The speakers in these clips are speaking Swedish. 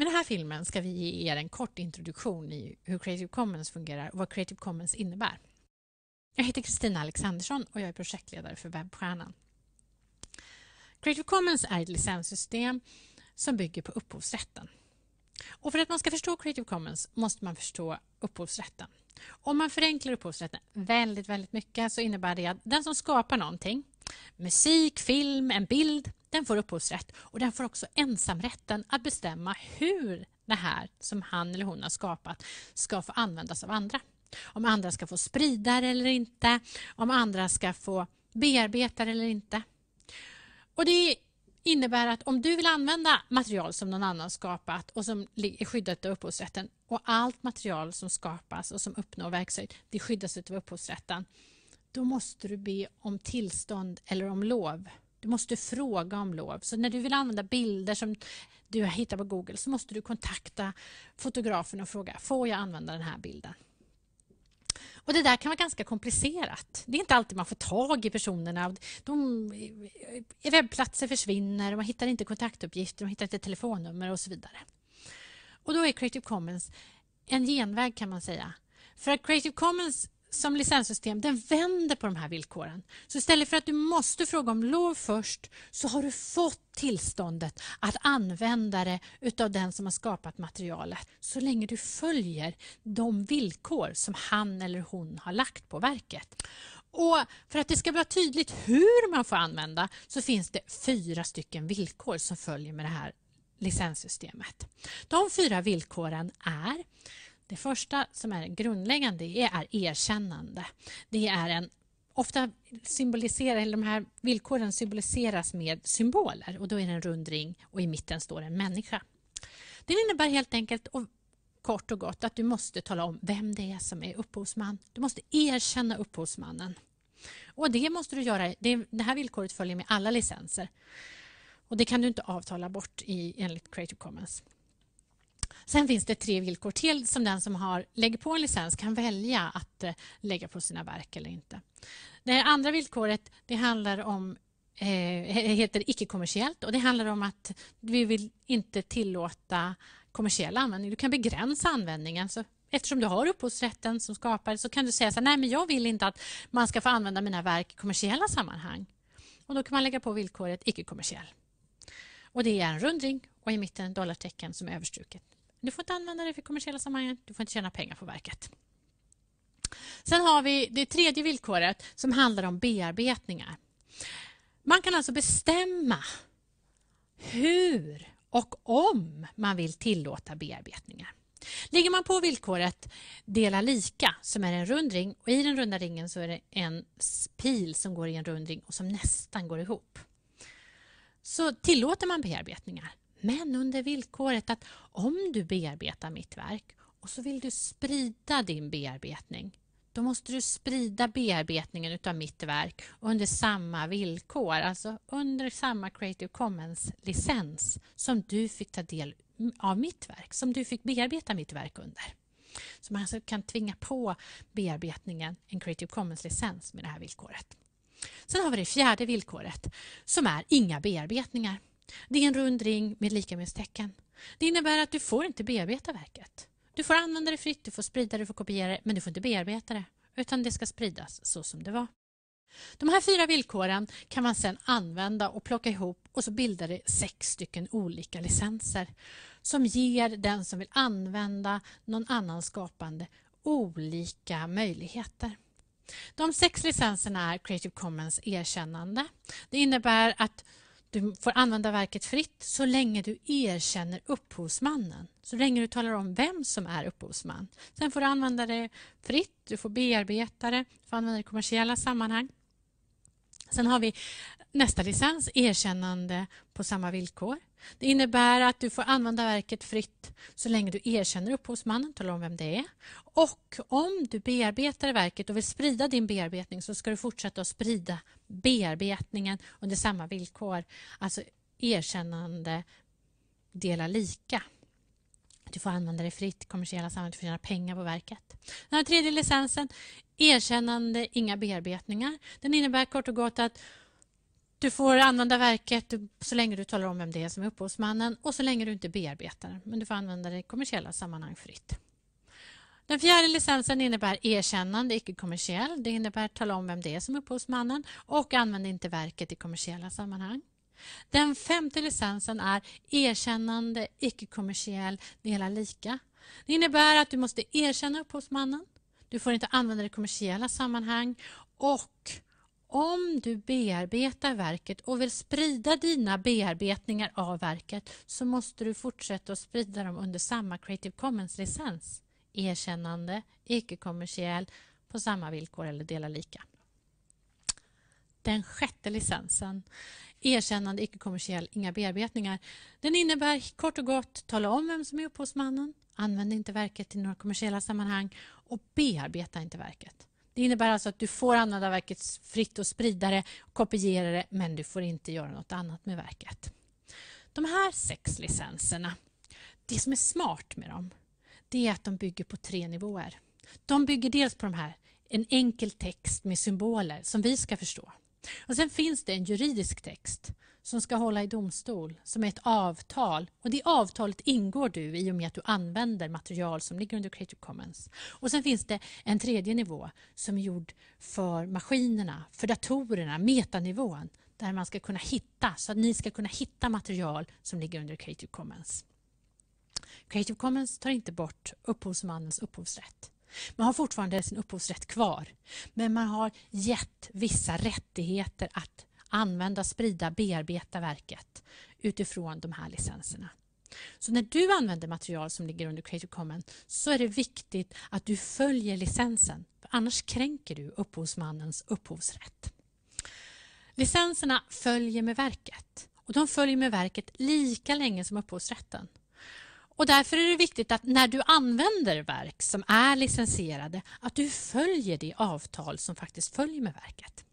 Med den här filmen ska vi ge er en kort introduktion i hur Creative Commons fungerar och vad Creative Commons innebär. Jag heter Kristina Alexandersson och jag är projektledare för Webbstjärnan. Creative Commons är ett licenssystem som bygger på upphovsrätten. Och för att man ska förstå Creative Commons måste man förstå upphovsrätten. Om man förenklar upphovsrätten väldigt, väldigt mycket så innebär det att den som skapar någonting, musik, film, en bild, den får upphovsrätt och den får också ensamrätten att bestämma hur det här som han eller hon har skapat ska få användas av andra. Om andra ska få sprida det eller inte, om andra ska få bearbeta det eller inte. Och det innebär att om du vill använda material som någon annan skapat och som är skyddat av upphovsrätten och allt material som skapas och som uppnår verkshöjd, det skyddas av upphovsrätten. Då måste du be om tillstånd eller om lov du måste fråga om lov. Så när du vill använda bilder som du har hittat på Google så måste du kontakta fotografen och fråga, får jag använda den här bilden? Och Det där kan vara ganska komplicerat. Det är inte alltid man får tag i personerna. De, eh, eh, webbplatser försvinner, man hittar inte kontaktuppgifter, man hittar inte telefonnummer och så vidare. Och Då är Creative Commons en genväg kan man säga. För att Creative Commons som licenssystem den vänder på de här villkoren. Så istället för att du måste fråga om lov först så har du fått tillståndet att använda det av den som har skapat materialet så länge du följer de villkor som han eller hon har lagt på verket. Och För att det ska vara tydligt hur man får använda så finns det fyra stycken villkor som följer med det här licenssystemet. De fyra villkoren är det första som är grundläggande är erkännande. Det är en ofta symboliserar, eller de här villkoren symboliseras med symboler och då är det en rund ring och i mitten står en människa. Det innebär helt enkelt och kort och gott att du måste tala om vem det är som är upphovsman. Du måste erkänna upphovsmannen. Och det måste du göra, det, här villkoret följer med alla licenser. Och det kan du inte avtala bort i, enligt Creative Commons. Sen finns det tre villkor till som den som har, lägger på en licens kan välja att eh, lägga på sina verk eller inte. Det andra villkoret det handlar om eh, heter icke-kommersiellt och det handlar om att vi vill inte tillåta kommersiell användning. Du kan begränsa användningen. Så eftersom du har upphovsrätten som skapare så kan du säga så här, nej men jag vill inte att man ska få använda mina verk i kommersiella sammanhang. Och då kan man lägga på villkoret icke-kommersiell. Och det är en rundring och i mitten dollartecken som är överstruket. Du får inte använda det för kommersiella sammanhang. Du får inte tjäna pengar på verket. Sen har vi det tredje villkoret som handlar om bearbetningar. Man kan alltså bestämma hur och om man vill tillåta bearbetningar. Lägger man på villkoret dela lika som är en rund ring och i den runda ringen så är det en pil som går i en rund ring och som nästan går ihop. Så tillåter man bearbetningar men under villkoret att om du bearbetar mitt verk och så vill du sprida din bearbetning, då måste du sprida bearbetningen av mitt verk under samma villkor, alltså under samma Creative Commons-licens som du fick ta del av mitt verk, som du fick bearbeta mitt verk under. Så man alltså kan tvinga på bearbetningen en Creative Commons-licens med det här villkoret. Sen har vi det fjärde villkoret som är inga bearbetningar. Det är en rund ring med likamedstecken. Det innebär att du får inte bearbeta verket. Du får använda det fritt, du får sprida det, du får kopiera det, men du får inte bearbeta det, utan det ska spridas så som det var. De här fyra villkoren kan man sedan använda och plocka ihop och så bildar det sex stycken olika licenser som ger den som vill använda någon annan skapande olika möjligheter. De sex licenserna är Creative Commons erkännande. Det innebär att du får använda verket fritt så länge du erkänner upphovsmannen. Så länge du talar om vem som är upphovsman. Sen får du använda det fritt, du får bearbeta det, du får använda det i kommersiella sammanhang. Sen har vi nästa licens, erkännande på samma villkor. Det innebär att du får använda verket fritt så länge du erkänner upphovsmannen, talar om vem det är. Och om du bearbetar verket och vill sprida din bearbetning så ska du fortsätta att sprida bearbetningen under samma villkor. Alltså erkännande, dela lika. Du får använda det fritt, kommersiella samhället får tjäna pengar på verket. Den här tredje licensen Erkännande, inga bearbetningar. Den innebär kort och gott att du får använda verket så länge du talar om vem det är som är upphovsmannen och så länge du inte bearbetar. Men du får använda det i kommersiella sammanhang fritt. Den fjärde licensen innebär erkännande, icke-kommersiell. Det innebär tala om vem det är som är upphovsmannen och använd inte verket i kommersiella sammanhang. Den femte licensen är erkännande, icke-kommersiell, dela lika. Det innebär att du måste erkänna upphovsmannen. Du får inte använda det i kommersiella sammanhang och om du bearbetar verket och vill sprida dina bearbetningar av verket så måste du fortsätta att sprida dem under samma Creative Commons-licens. Erkännande, icke-kommersiell, på samma villkor eller dela lika. Den sjätte licensen, erkännande, icke-kommersiell, inga bearbetningar. Den innebär kort och gott, tala om vem som är upphovsmannen, Använd inte verket i några kommersiella sammanhang och bearbeta inte verket. Det innebär alltså att du får använda verket fritt och sprida det, kopiera det, men du får inte göra något annat med verket. De här sex licenserna, det som är smart med dem, det är att de bygger på tre nivåer. De bygger dels på de här, en enkel text med symboler som vi ska förstå. Och sen finns det en juridisk text som ska hålla i domstol, som är ett avtal. Och det avtalet ingår du i och med att du använder material som ligger under Creative Commons. Och sen finns det en tredje nivå som är gjord för maskinerna, för datorerna, metanivån, där man ska kunna hitta, så att ni ska kunna hitta material som ligger under Creative Commons. Creative Commons tar inte bort upphovsmannens upphovsrätt. Man har fortfarande sin upphovsrätt kvar, men man har gett vissa rättigheter att använda, sprida, bearbeta verket utifrån de här licenserna. Så när du använder material som ligger under Creative Commons så är det viktigt att du följer licensen, annars kränker du upphovsmannens upphovsrätt. Licenserna följer med verket och de följer med verket lika länge som upphovsrätten. Och därför är det viktigt att när du använder verk som är licensierade, att du följer det avtal som faktiskt följer med verket.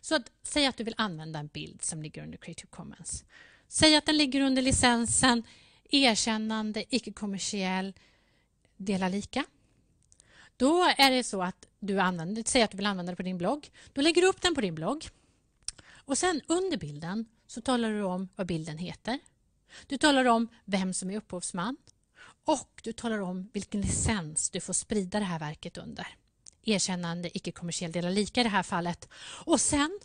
Så att, säg att du vill använda en bild som ligger under Creative Commons. Säg att den ligger under licensen erkännande, icke-kommersiell, dela lika. Då är det så att du använder, säg att du vill använda det på din blogg. Då lägger du upp den på din blogg. Och sen under bilden så talar du om vad bilden heter, du talar om vem som är upphovsman och du talar om vilken licens du får sprida det här verket under. Erkännande icke-kommersiell delar lika i det här fallet. Och sen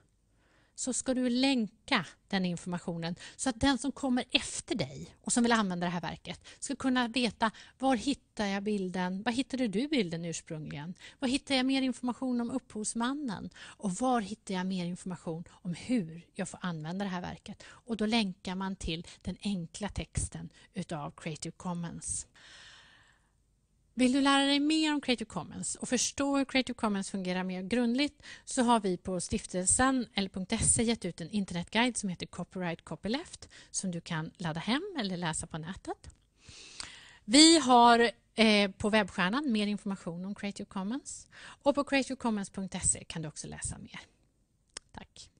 så ska du länka den informationen så att den som kommer efter dig och som vill använda det här verket ska kunna veta var hittar jag bilden? Var hittade du bilden ursprungligen? Var hittar jag mer information om upphovsmannen? Och var hittar jag mer information om hur jag får använda det här verket? Och då länkar man till den enkla texten utav Creative Commons. Vill du lära dig mer om Creative Commons och förstå hur Creative Commons fungerar mer grundligt så har vi på stiftelsen eller.se gett ut en internetguide som heter Copyright Copyleft som du kan ladda hem eller läsa på nätet. Vi har eh, på webbstjärnan mer information om Creative Commons och på creativecommons.se kan du också läsa mer. Tack!